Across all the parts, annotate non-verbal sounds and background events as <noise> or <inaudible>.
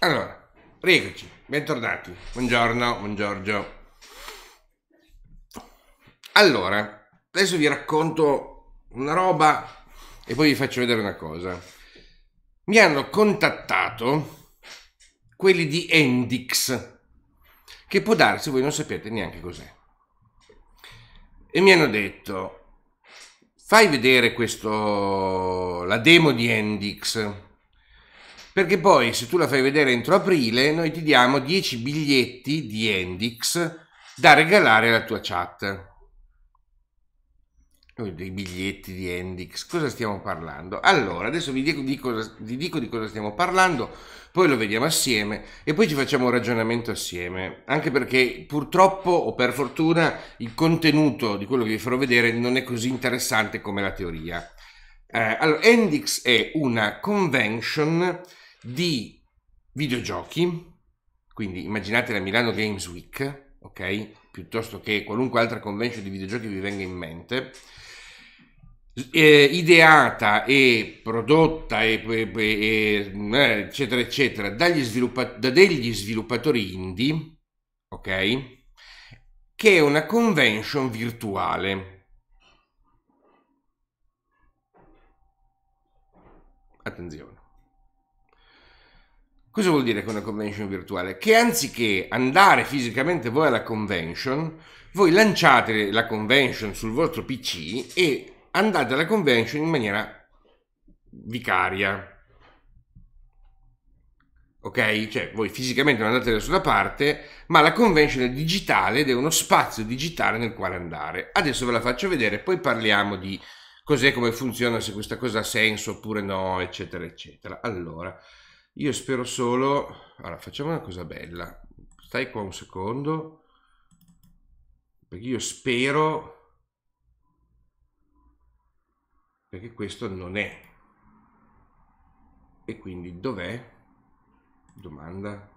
Allora, rieccoci, bentornati. Buongiorno, buongiorno. Allora, adesso vi racconto una roba e poi vi faccio vedere una cosa. Mi hanno contattato quelli di Endix, che può darsi voi non sapete neanche cos'è. E mi hanno detto, fai vedere questo, la demo di Endix perché poi se tu la fai vedere entro aprile, noi ti diamo 10 biglietti di Endix da regalare alla tua chat. Dei biglietti di Endix, cosa stiamo parlando? Allora, adesso vi dico di cosa, vi dico di cosa stiamo parlando, poi lo vediamo assieme e poi ci facciamo un ragionamento assieme, anche perché purtroppo o per fortuna il contenuto di quello che vi farò vedere non è così interessante come la teoria. Eh, allora, Endix è una convention di videogiochi, quindi immaginate la Milano Games Week, ok? Piuttosto che qualunque altra convention di videogiochi vi venga in mente, eh, ideata e prodotta e, e, e, eh, eccetera eccetera dagli sviluppatori, da degli sviluppatori indie, ok? Che è una convention virtuale. Attenzione. Cosa vuol dire con una convention virtuale? Che anziché andare fisicamente voi alla convention, voi lanciate la convention sul vostro PC e andate alla convention in maniera vicaria. Ok? Cioè, voi fisicamente non andate da nessuna parte, ma la convention è digitale ed è uno spazio digitale nel quale andare. Adesso ve la faccio vedere, poi parliamo di cos'è, come funziona, se questa cosa ha senso oppure no, eccetera, eccetera. Allora, io spero solo... Allora, facciamo una cosa bella. Stai qua un secondo. Perché io spero... Perché questo non è. E quindi dov'è? Domanda.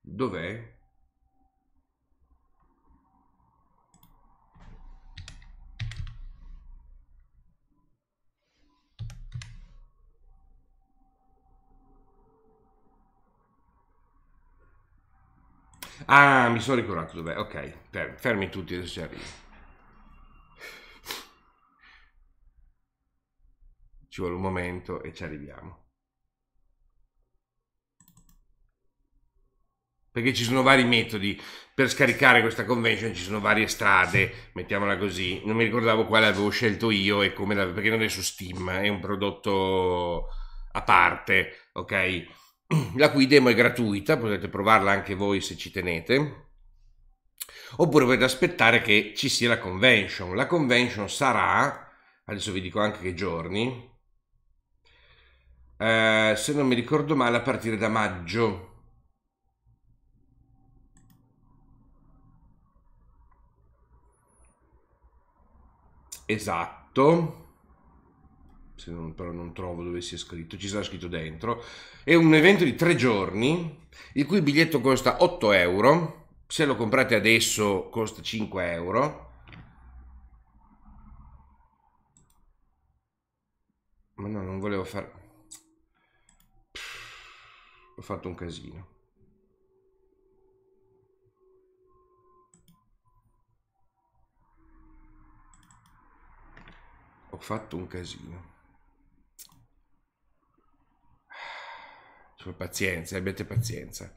Dov'è? Ah, mi sono ricordato dov'è. Ok, fermi, tutti, adesso ci arrivo. Ci vuole un momento e ci arriviamo. Perché ci sono vari metodi per scaricare questa convention, ci sono varie strade, mettiamola così. Non mi ricordavo quale avevo scelto io e come l'avevo, perché non è su Steam, è un prodotto a parte, ok? la cui demo è gratuita, potete provarla anche voi se ci tenete, oppure potete aspettare che ci sia la convention. La convention sarà, adesso vi dico anche che giorni, eh, se non mi ricordo male, a partire da maggio. Esatto non, però non trovo dove sia scritto, ci sarà scritto dentro, è un evento di tre giorni, il cui biglietto costa 8 euro, se lo comprate adesso costa 5 euro. Ma no, non volevo fare... Ho fatto un casino. ho fatto un casino. Cioè, pazienza, abbiate pazienza.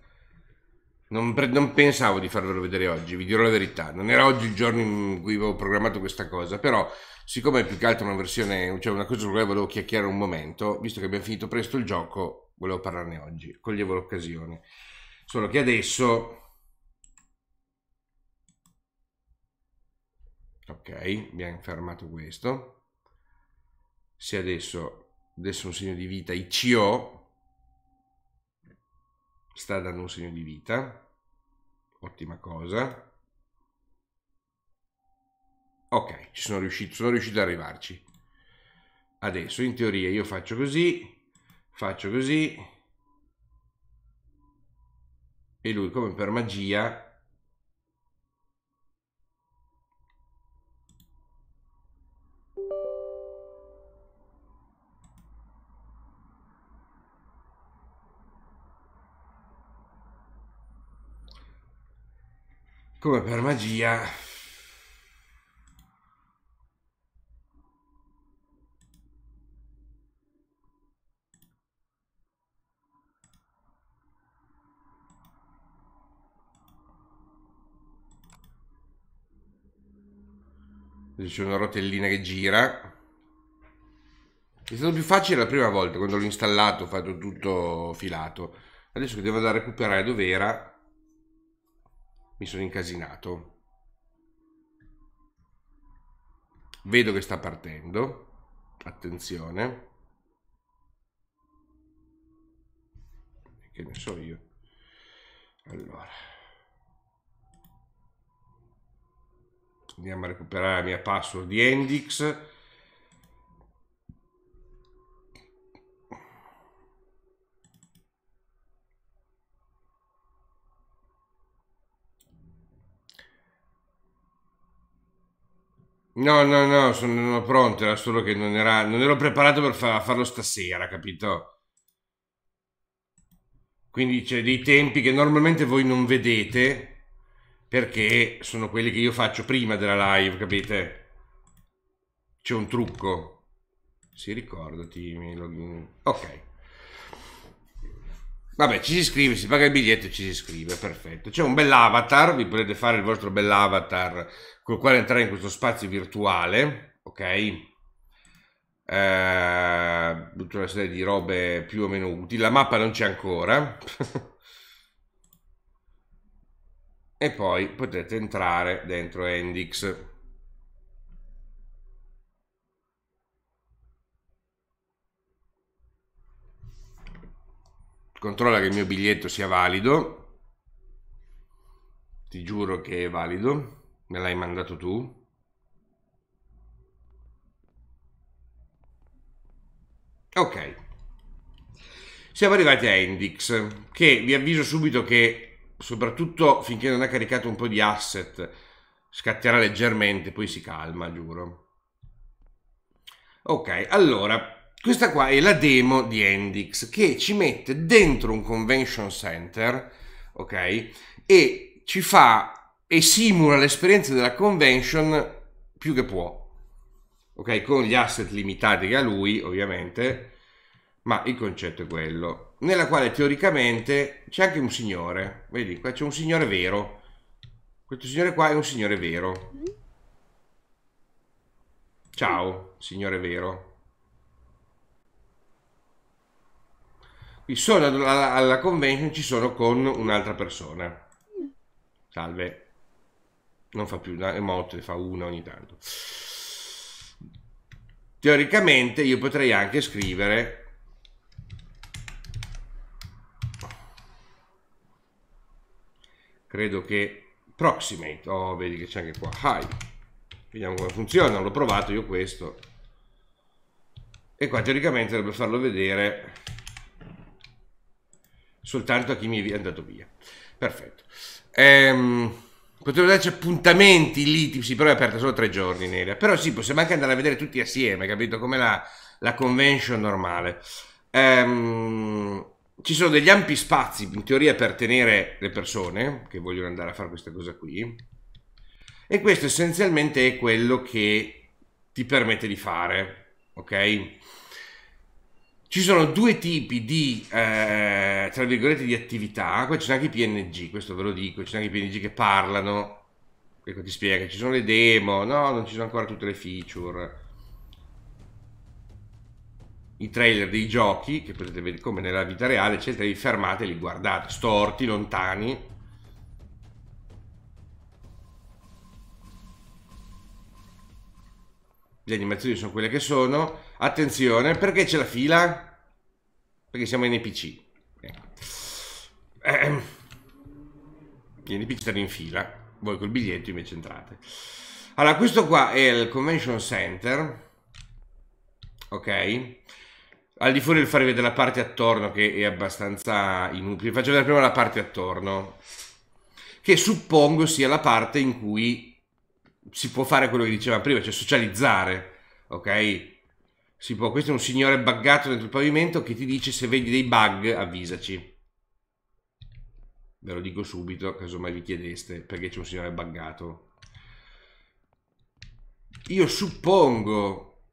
Non, non, pensavo di farvelo vedere oggi, vi dirò la verità. Non era oggi il giorno in cui avevo programmato questa cosa, però siccome è più che altro una versione, cioè una cosa su cui volevo chiacchierare un momento, visto che abbiamo finito presto il gioco, volevo parlarne oggi, coglievo l'occasione. Solo che adesso... Ok, abbiamo fermato questo. Se adesso, adesso un segno di vita, ICO, sta dando un segno di vita, ottima cosa. Ok, ci sono riuscito, sono riuscito ad arrivarci. Adesso in teoria io faccio così, faccio così e lui come per magia come per magia c'è una rotellina che gira è stato più facile la prima volta quando l'ho installato ho fatto tutto filato adesso che devo andare a recuperare dove era mi sono incasinato. Vedo che sta partendo. Attenzione. Che ne so io. Allora. Andiamo a recuperare la mia password di Endix No, no, no, sono pronto, era solo che non, era, non ero preparato per fa, farlo stasera, capito? Quindi c'è dei tempi che normalmente voi non vedete perché sono quelli che io faccio prima della live, capite? C'è un trucco. Si, ricordati. Ok. Vabbè, ci si scrive, si paga il biglietto e ci si scrive, perfetto. C'è un bell'avatar, vi potete fare il vostro bell'avatar con il quale entrare in questo spazio virtuale, ok? Eh, tutta una serie di robe più o meno utili. La mappa non c'è ancora. <laughs> e poi potete entrare dentro Endix. controlla che il mio biglietto sia valido. Ti giuro che è valido. Me l'hai mandato tu. Ok. Siamo arrivati a Endix, che vi avviso subito che, soprattutto finché non ha caricato un po' di asset, scatterà leggermente, poi si calma, giuro. Ok, allora, questa qua è la demo di Endix che ci mette dentro un convention center, ok? E ci fa e simula l'esperienza della convention più che può. Ok, con gli asset limitati che ha lui, ovviamente, ma il concetto è quello. Nella quale teoricamente c'è anche un signore, vedi, qua c'è un signore vero. Questo signore qua è un signore vero. Mm. Ciao, signore vero. sono alla, alla convention, ci sono con un'altra persona. Salve. Non fa più, è morto, fa una ogni tanto. Teoricamente io potrei anche scrivere credo che proximate oh vedi che c'è anche qua hi vediamo come funziona l'ho provato io questo e qua teoricamente dovrebbe farlo vedere soltanto a chi mi è andato via. Perfetto. Ehm, potevo darci appuntamenti lì, sì, però è aperta solo tre giorni nera. Però sì, possiamo anche andare a vedere tutti assieme, capito? Come la, la convention normale. Ehm, ci sono degli ampi spazi, in teoria, per tenere le persone che vogliono andare a fare questa cosa qui. E questo essenzialmente è quello che ti permette di fare, ok? Ci sono due tipi di, eh, tra virgolette, di attività, poi ci sono anche i PNG, questo ve lo dico, ci sono anche i PNG che parlano, ecco ti spiega, ci sono le demo, no, non ci sono ancora tutte le feature, i trailer dei giochi, che potete vedere come nella vita reale, eccetera, vi fermate e li guardate, storti, lontani, le animazioni sono quelle che sono Attenzione, perché c'è la fila? Perché siamo NPC. Ehm. Gli NPC stanno in fila. Voi col biglietto invece entrate. Allora, questo qua è il Convention Center. Ok. Al di fuori del farvi vedere la parte attorno che è abbastanza inutile. Faccio vedere prima la parte attorno. Che suppongo sia la parte in cui si può fare quello che diceva prima, cioè socializzare. Ok? Si può, questo è un signore buggato dentro il pavimento che ti dice se vedi dei bug avvisaci. Ve lo dico subito, caso mai vi chiedeste, perché c'è un signore buggato. Io suppongo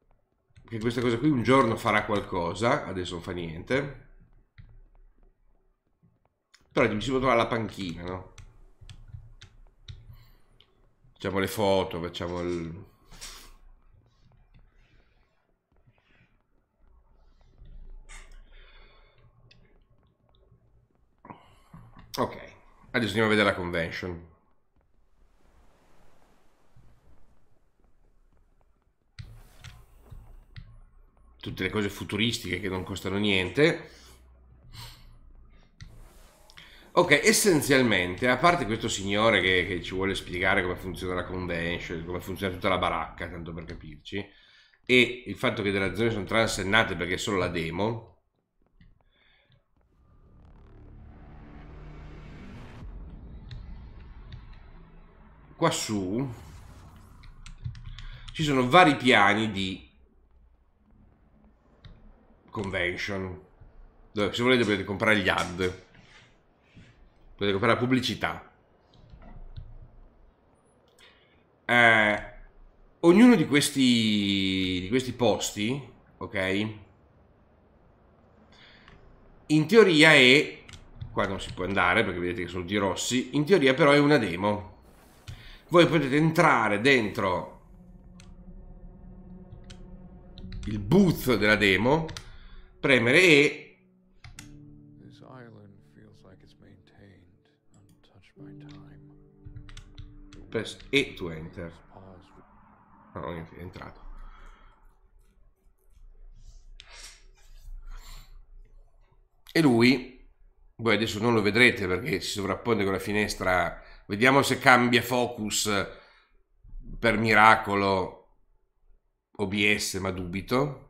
che questa cosa qui un giorno farà qualcosa, adesso non fa niente. Però mi si può trovare la panchina, no? Facciamo le foto, facciamo il Ok, adesso andiamo a vedere la convention. Tutte le cose futuristiche che non costano niente. Ok, essenzialmente, a parte questo signore che, che ci vuole spiegare come funziona la convention, come funziona tutta la baracca, tanto per capirci, e il fatto che delle azioni sono transennate perché è solo la demo, quassù ci sono vari piani di convention. Dove, se volete potete comprare gli ad. Potete comprare la pubblicità. Eh, ognuno di questi, di questi posti, ok? In teoria è... Qua non si può andare perché vedete che sono di rossi. In teoria però è una demo voi potete entrare dentro il booth della demo, premere E press E to enter. No, niente, è entrato. E lui, voi adesso non lo vedrete perché si sovrappone con la finestra Vediamo se cambia focus eh, per miracolo OBS, ma dubito.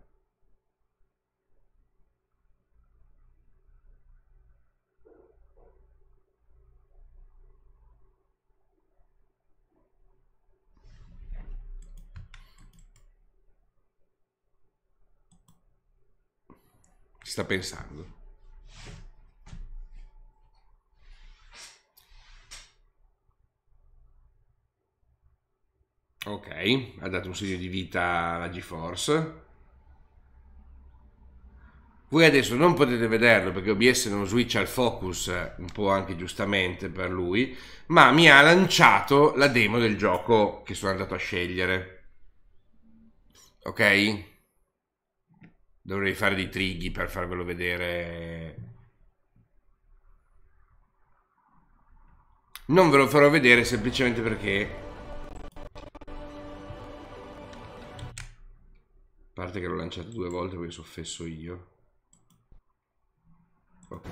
sta pensando. Ok, ha dato un segno di vita alla GeForce. Voi adesso non potete vederlo perché OBS non switcha al focus eh, un po' anche giustamente per lui, ma mi ha lanciato la demo del gioco che sono andato a scegliere. Ok? Dovrei fare dei trighi per farvelo vedere non ve lo farò vedere semplicemente perché parte che l'ho lanciato due volte perché sono fesso io. Ok.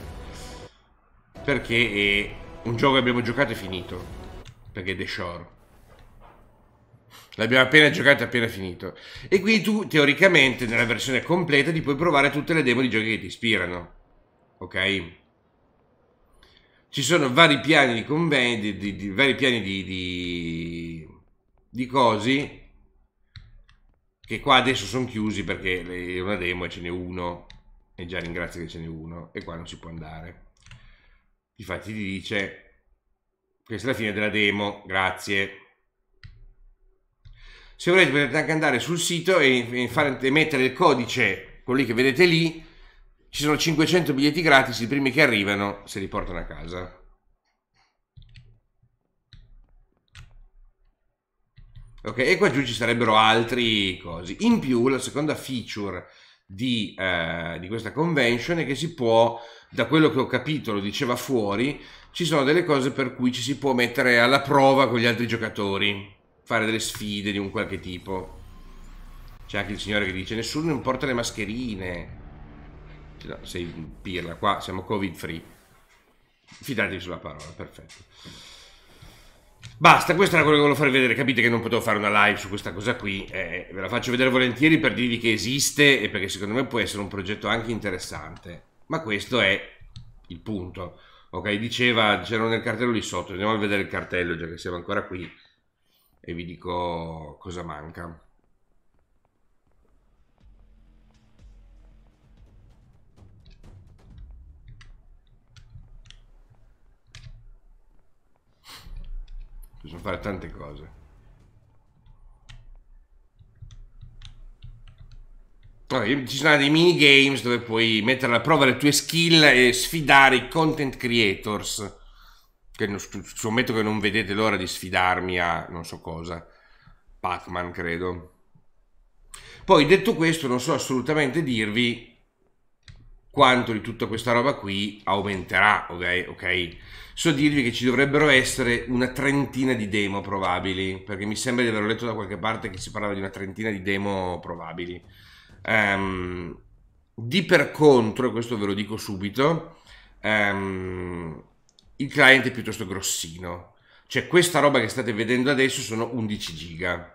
Perché è eh, un gioco che abbiamo giocato è finito. Perché è The Shore. L'abbiamo appena giocato e appena finito. E quindi tu, teoricamente, nella versione completa ti puoi provare tutte le demo di giochi che ti ispirano. Ok? Ci sono vari piani di convegni, di, di, di, vari piani di, di, di cosi che qua adesso sono chiusi perché è una demo e ce n'è uno e già ringrazio che ce n'è uno e qua non si può andare infatti ti dice questa è la fine della demo grazie se volete potete anche andare sul sito e, fare, e mettere il codice quelli che vedete lì ci sono 500 biglietti gratis i primi che arrivano se li portano a casa Okay? E qua giù ci sarebbero altri cose. In più, la seconda feature di, eh, di questa convention è che si può, da quello che ho capito, lo diceva fuori, ci sono delle cose per cui ci si può mettere alla prova con gli altri giocatori, fare delle sfide di un qualche tipo. C'è anche il signore che dice nessuno importa le mascherine. No, sei pirla, qua siamo covid free. Fidatevi sulla parola, perfetto. Basta, questo era quello che volevo farvi vedere. Capite che non potevo fare una live su questa cosa qui. Eh, ve la faccio vedere volentieri per dirvi che esiste e perché secondo me può essere un progetto anche interessante. Ma questo è il punto. Ok, diceva, c'era nel cartello lì sotto. Andiamo a vedere il cartello, già che siamo ancora qui. E vi dico cosa manca. Bisogna fare tante cose. ci sono dei minigames dove puoi mettere alla prova le tue skill e sfidare i content creators. Che scommetto che non vedete l'ora di sfidarmi a non so cosa. Pac-Man, credo. Poi detto questo, non so assolutamente dirvi quanto di tutta questa roba qui aumenterà, ok? okay? So dirvi che ci dovrebbero essere una trentina di demo probabili, perché mi sembra di aver letto da qualche parte che si parlava di una trentina di demo probabili. Um, di per contro, e questo ve lo dico subito, um, il client è piuttosto grossino. Cioè questa roba che state vedendo adesso sono 11 giga,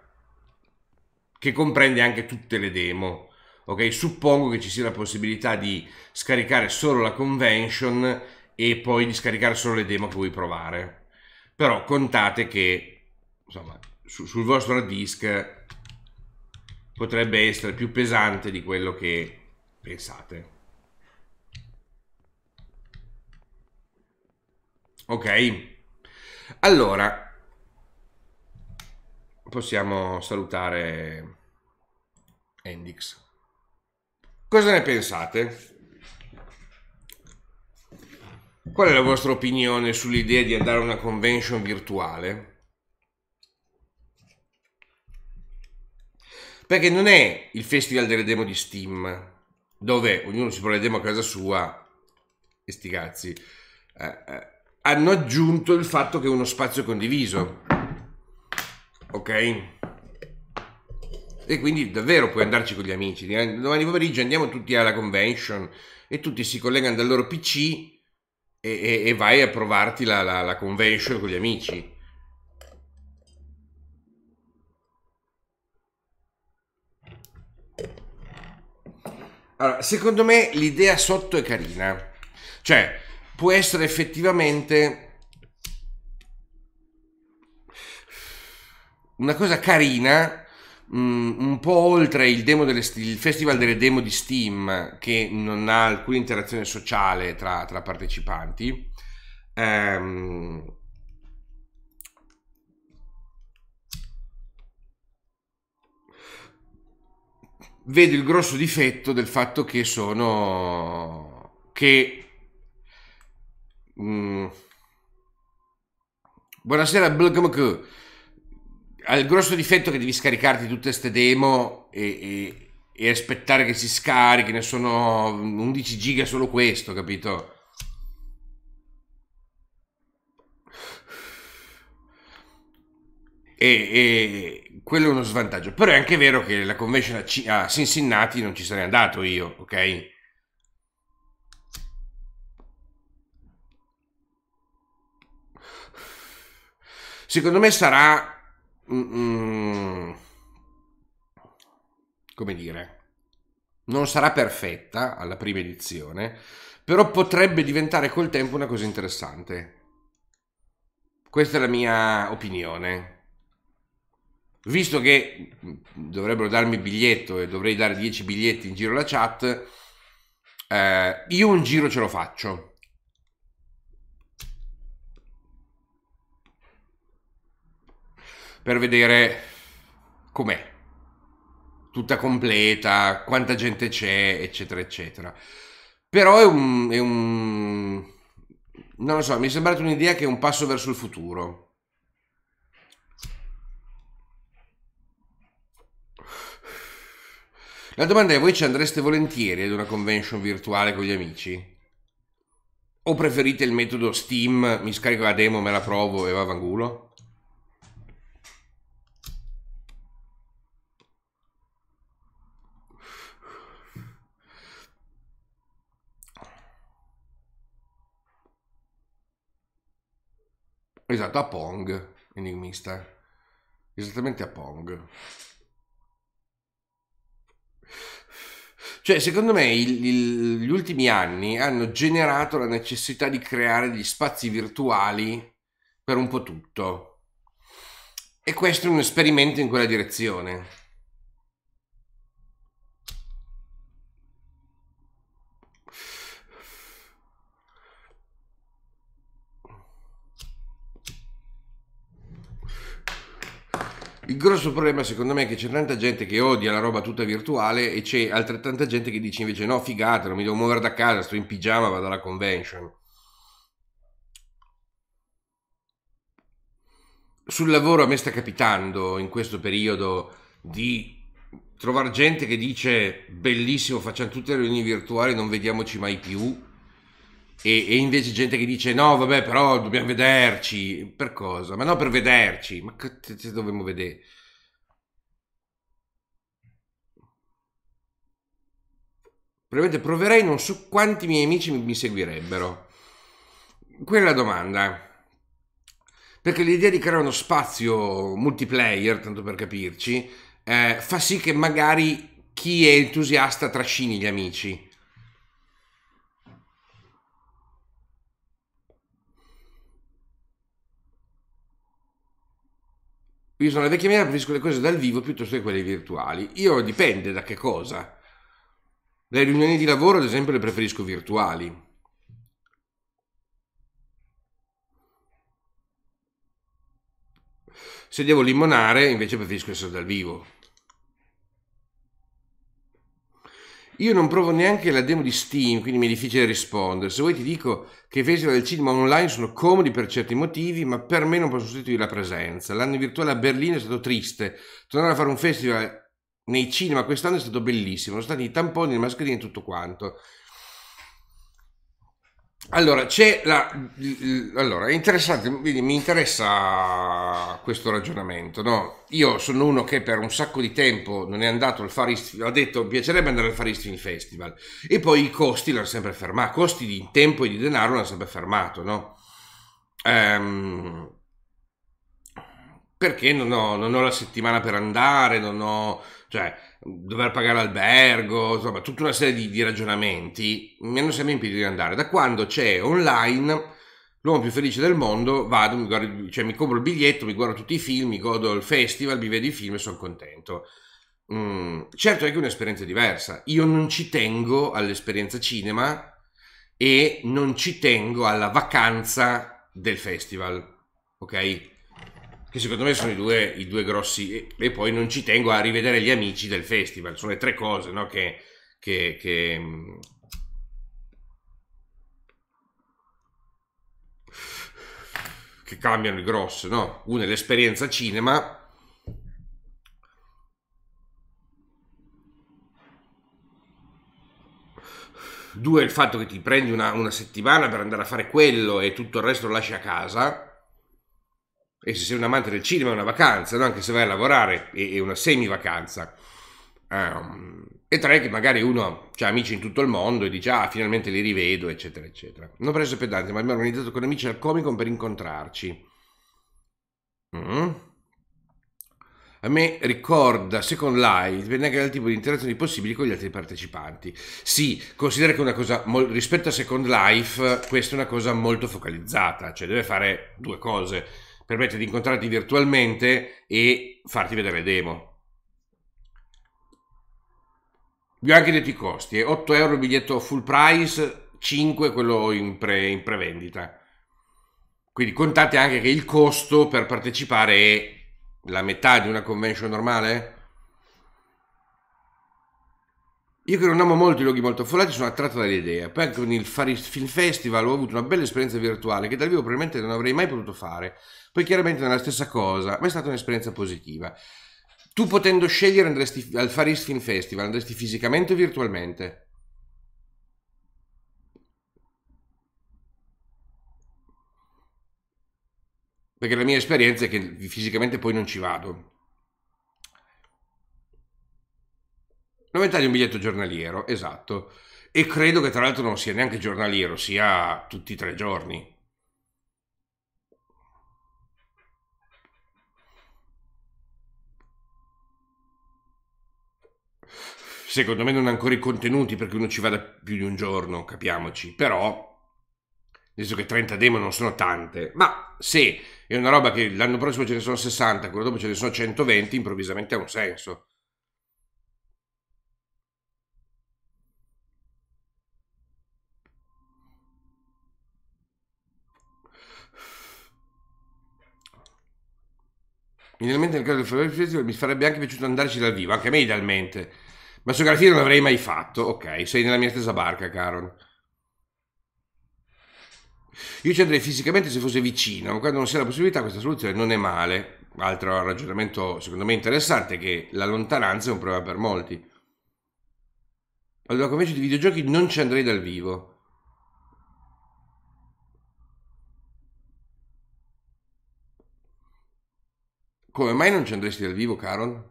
che comprende anche tutte le demo ok? Suppongo che ci sia la possibilità di scaricare solo la convention e poi di scaricare solo le demo che vuoi provare. Però contate che insomma, su, sul vostro hard disk potrebbe essere più pesante di quello che pensate. Ok, allora possiamo salutare Endix. Cosa ne pensate? Qual è la vostra opinione sull'idea di andare a una convention virtuale? Perché non è il festival delle demo di Steam, dove ognuno si prende demo a casa sua e sti cazzi. Eh, eh, hanno aggiunto il fatto che è uno spazio condiviso. Ok? E quindi davvero puoi andarci con gli amici. Eh, domani pomeriggio andiamo tutti alla convention e tutti si collegano dal loro PC e, e, e vai a provarti la, la, la convention con gli amici. Allora, secondo me l'idea sotto è carina. Cioè, può essere effettivamente una cosa carina Mm, un po' oltre il, delle, il, festival delle demo di Steam, che non ha alcuna interazione sociale tra, tra partecipanti. Ehm, vedo il grosso difetto del fatto che sono che mh, mm, buonasera Blgmk ha il grosso difetto che devi scaricarti tutte queste demo e, e, e aspettare che si scarichi, ne sono 11 giga solo questo, capito? E, e, quello è uno svantaggio. Però è anche vero che la convention a, C- a Cincinnati non ci sarei andato io, ok? Secondo me sarà come dire, non sarà perfetta alla prima edizione, però potrebbe diventare col tempo una cosa interessante. Questa è la mia opinione. Visto che dovrebbero darmi biglietto e dovrei dare 10 biglietti in giro alla chat, eh, io un giro ce lo faccio per vedere com'è, tutta completa, quanta gente c'è, eccetera, eccetera. Però è un, è un non lo so, mi è sembrata un'idea che è un passo verso il futuro. La domanda è, voi ci andreste volentieri ad una convention virtuale con gli amici? O preferite il metodo Steam, mi scarico la demo, me la provo e va a vangulo? Esatto, a Pong, enigmista. Esattamente a Pong. Cioè, secondo me il, il, gli ultimi anni hanno generato la necessità di creare degli spazi virtuali per un po' tutto. E questo è un esperimento in quella direzione. Il grosso problema secondo me è che c'è tanta gente che odia la roba tutta virtuale e c'è altrettanta gente che dice invece no figata, non mi devo muovere da casa, sto in pigiama, vado alla convention. Sul lavoro a me sta capitando in questo periodo di trovare gente che dice bellissimo, facciamo tutte le riunioni virtuali, non vediamoci mai più e, e, invece gente che dice no vabbè però dobbiamo vederci per cosa? Ma no per vederci, ma che ci dovremmo vedere? Probabilmente proverei non so quanti miei amici mi, mi seguirebbero. Quella domanda. Perché l'idea di creare uno spazio multiplayer, tanto per capirci, eh, fa sì che magari chi è entusiasta trascini gli amici. Io sono le vecchie maniere, preferisco le cose dal vivo piuttosto che quelle virtuali. Io dipende da che cosa. Le riunioni di lavoro, ad esempio, le preferisco virtuali. Se devo limonare, invece preferisco essere dal vivo. Io non provo neanche la demo di Steam, quindi mi è difficile rispondere. Se vuoi ti dico che i festival del cinema online sono comodi per certi motivi, ma per me non possono sostituire la presenza. L'anno virtuale a Berlino è stato triste. Tornare a fare un festival nei cinema quest'anno è stato bellissimo, sono stati i tamponi, le mascherine e tutto quanto. Allora, c'è la... Allora, è interessante, mi interessa questo ragionamento, no? Io sono uno che per un sacco di tempo non è andato al Far East, ha detto mi piacerebbe andare al Far East Film Festival, e poi i costi l'hanno sempre fermato, costi di tempo e di denaro l'hanno sempre fermato, no? Ehm, perché non ho, non ho la settimana per andare, non ho... cioè dover pagare albergo, insomma, tutta una serie di, di ragionamenti mi hanno sempre impedito di andare. Da quando c'è online l'uomo più felice del mondo, vado, mi, guardo, cioè, mi compro il biglietto, mi guardo tutti i film, mi godo il festival, mi vedo i film e sono contento. Mm, certo è che è un'esperienza diversa. Io non ci tengo all'esperienza cinema e non ci tengo alla vacanza del festival, ok? che secondo me sono i due, i due grossi, e, e, poi non ci tengo a rivedere gli amici del festival, sono le tre cose no? che, che, che mm, che cambiano il grosso, no? Una è l'esperienza cinema. Due è il fatto che ti prendi una, una settimana per andare a fare quello e tutto il resto lo lasci a casa e se sei un amante del cinema è una vacanza, no? anche se vai a lavorare è, una semi-vacanza. Um, e tre che magari uno ha amici in tutto il mondo e dice ah finalmente li rivedo eccetera eccetera. Non preso pedante ma abbiamo organizzato con amici al Comic Con per incontrarci. Mm. A me ricorda Second Life, dipende anche dal tipo di interazioni possibili con gli altri partecipanti. Sì, considera che una cosa, rispetto a Second Life, questa è una cosa molto focalizzata, cioè deve fare due cose permette di incontrarti virtualmente e farti vedere demo. Vi ho anche detto i costi, 8 eh. euro il biglietto full price, 5 quello in, pre, in prevendita. Quindi contate anche che il costo per partecipare è la metà di una convention normale? Io che non amo molto i luoghi molto affollati sono attratto dall'idea. Poi anche con il Faris Film Festival ho avuto una bella esperienza virtuale che dal vivo probabilmente non avrei mai potuto fare. Poi chiaramente non è la stessa cosa, ma è stata un'esperienza positiva. Tu potendo scegliere andresti al Faris Film Festival, andresti fisicamente o virtualmente? Perché la mia esperienza è che fisicamente poi non ci vado. 90 metà di un biglietto giornaliero, esatto. E credo che tra l'altro non sia neanche giornaliero, sia tutti i tre giorni. Secondo me non ha ancora i contenuti perché uno ci vada più di un giorno, capiamoci. Però, visto che 30 demo non sono tante, ma se è una roba che l'anno prossimo ce ne sono 60, quello dopo ce ne sono 120, improvvisamente ha un senso. Idealmente nel caso del fotografo mi sarebbe anche piaciuto andarci dal vivo, anche a me idealmente. Ma so che non l'avrei mai fatto. Ok, sei nella mia stessa barca, Caron. Io ci andrei fisicamente se fosse vicino, ma quando non si ha la possibilità questa soluzione non è male. Altro ragionamento secondo me interessante è che la lontananza è un problema per molti. Allora, invece di videogiochi non ci andrei dal vivo. Come mai non ci andresti dal vivo, Caron?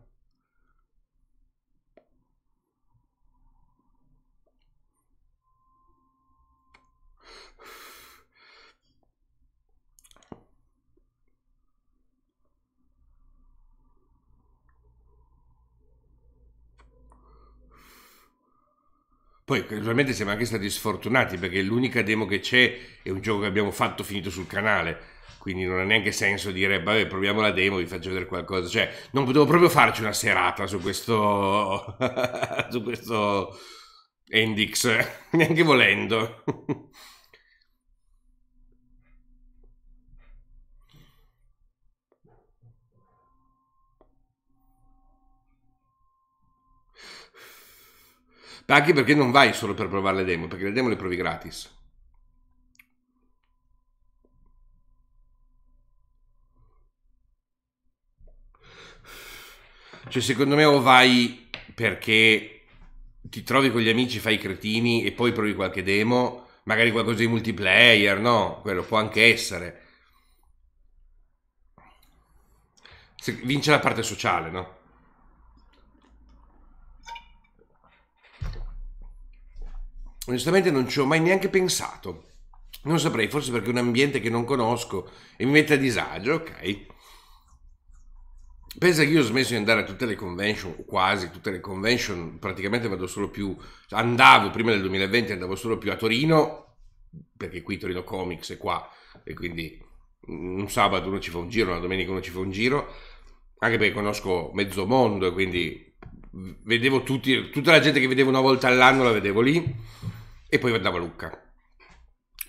Poi naturalmente siamo anche stati sfortunati perché l'unica demo che c'è è un gioco che abbiamo fatto finito sul canale. Quindi non ha neanche senso dire, vabbè, proviamo la demo, vi faccio vedere qualcosa. Cioè, non potevo proprio farci una serata su questo... <laughs> su questo... Endix, <laughs> neanche volendo. Anche perché non vai solo per provare le demo, perché le demo le provi gratis. Cioè, secondo me o vai perché ti trovi con gli amici, fai i cretini e poi provi qualche demo, magari qualcosa di multiplayer, no? Quello può anche essere. Se vince la parte sociale, no? onestamente non ci ho mai neanche pensato. Non saprei, forse perché è un ambiente che non conosco e mi mette a disagio, ok. Pensa che io ho smesso di andare a tutte le convention, quasi tutte le convention, praticamente vado solo più, andavo prima del 2020, andavo solo più a Torino, perché qui Torino Comics è qua, e quindi un sabato uno ci fa un giro, una domenica uno ci fa un giro, anche perché conosco mezzo mondo e quindi vedevo tutti, tutta la gente che vedevo una volta all'anno la vedevo lì e poi andavo a Lucca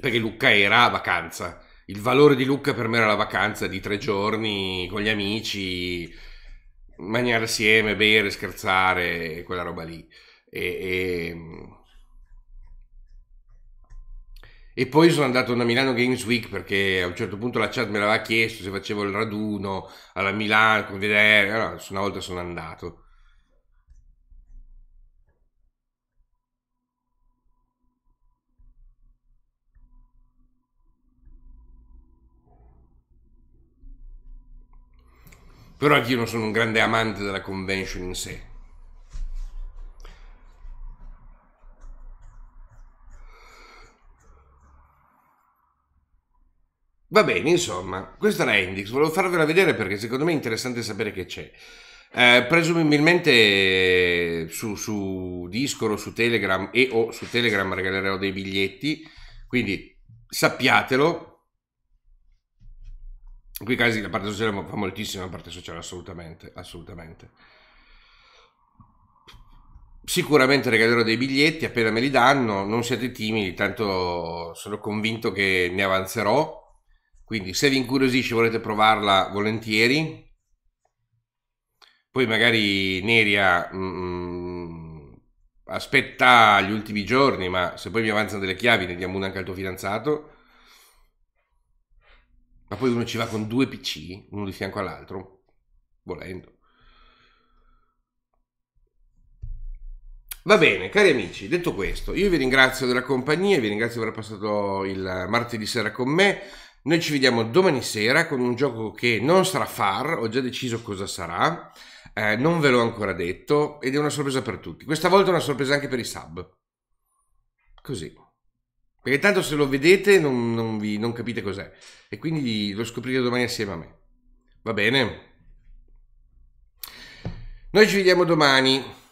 perché Lucca era vacanza il valore di Lucca per me era la vacanza di tre giorni con gli amici mangiare assieme bere scherzare quella roba lì e, e... E poi sono andato a Milano Games Week perché a un certo punto la chat me l'aveva chiesto se facevo il raduno alla Milano, con vedere, allora, eh, una volta sono andato. Però anch'io non sono un grande amante della convention in sé. Va bene, insomma, questa era Endix, volevo farvela vedere perché secondo me è interessante sapere che c'è. Eh, presumibilmente su, su Discord o su Telegram e o su Telegram regalerò dei biglietti, quindi sappiatelo, in quei casi la parte sociale fa moltissimo la parte sociale assolutamente, assolutamente. Sicuramente regalerò dei biglietti appena me li danno, non siate timidi, tanto sono convinto che ne avanzerò. Quindi se vi incuriosisce volete provarla volentieri. Poi magari Neria mh, mm, mm, aspetta gli ultimi giorni, ma se poi mi avanzano delle chiavi ne diamo una anche al tuo fidanzato ma poi uno ci va con due PC, uno di fianco all'altro, volendo. Va bene, cari amici, detto questo, io vi ringrazio della compagnia, vi ringrazio per aver passato il martedì sera con me. Noi ci vediamo domani sera con un gioco che non sarà far, ho già deciso cosa sarà, eh, non ve l'ho ancora detto ed è una sorpresa per tutti. Questa volta è una sorpresa anche per i sub. Così. Perché tanto se lo vedete non, non, vi, non capite cos'è. E quindi lo scoprirete domani assieme a me. Va bene? Noi ci vediamo domani.